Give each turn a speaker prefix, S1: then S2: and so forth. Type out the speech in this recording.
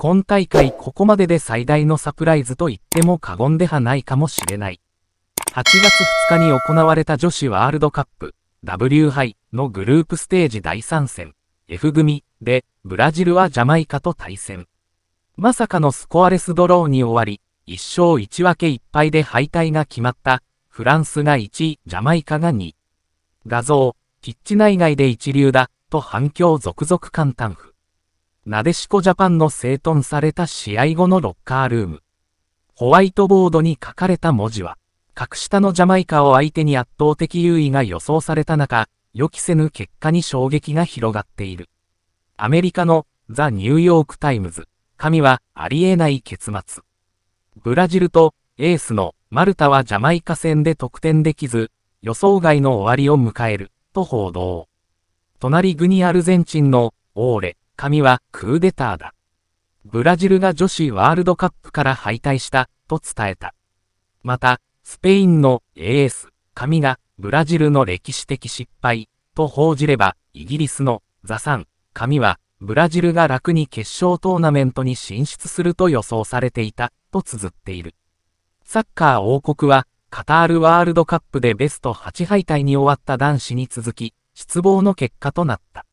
S1: 今大会ここまでで最大のサプライズと言っても過言ではないかもしれない。8月2日に行われた女子ワールドカップ W 杯のグループステージ第3戦 F 組でブラジルはジャマイカと対戦。まさかのスコアレスドローに終わり、1勝1分け1敗で敗退が決まったフランスが1位、ジャマイカが2位。画像、キッチ内外で一流だ、と反響続々簡単不。なでしこジャパンの整頓された試合後のロッカールーム。ホワイトボードに書かれた文字は、格下のジャマイカを相手に圧倒的優位が予想された中、予期せぬ結果に衝撃が広がっている。アメリカのザ・ニューヨーク・タイムズ、神はありえない結末。ブラジルとエースのマルタはジャマイカ戦で得点できず、予想外の終わりを迎える、と報道。隣国アルゼンチンのオーレ、紙はクーデターだ。ブラジルが女子ワールドカップから敗退した、と伝えた。また、スペインのエース、紙がブラジルの歴史的失敗、と報じれば、イギリスのザサン、紙はブラジルが楽に決勝トーナメントに進出すると予想されていた、と綴っている。サッカー王国は、カタールワールドカップでベスト8敗退に終わった男子に続き、失望の結果となった。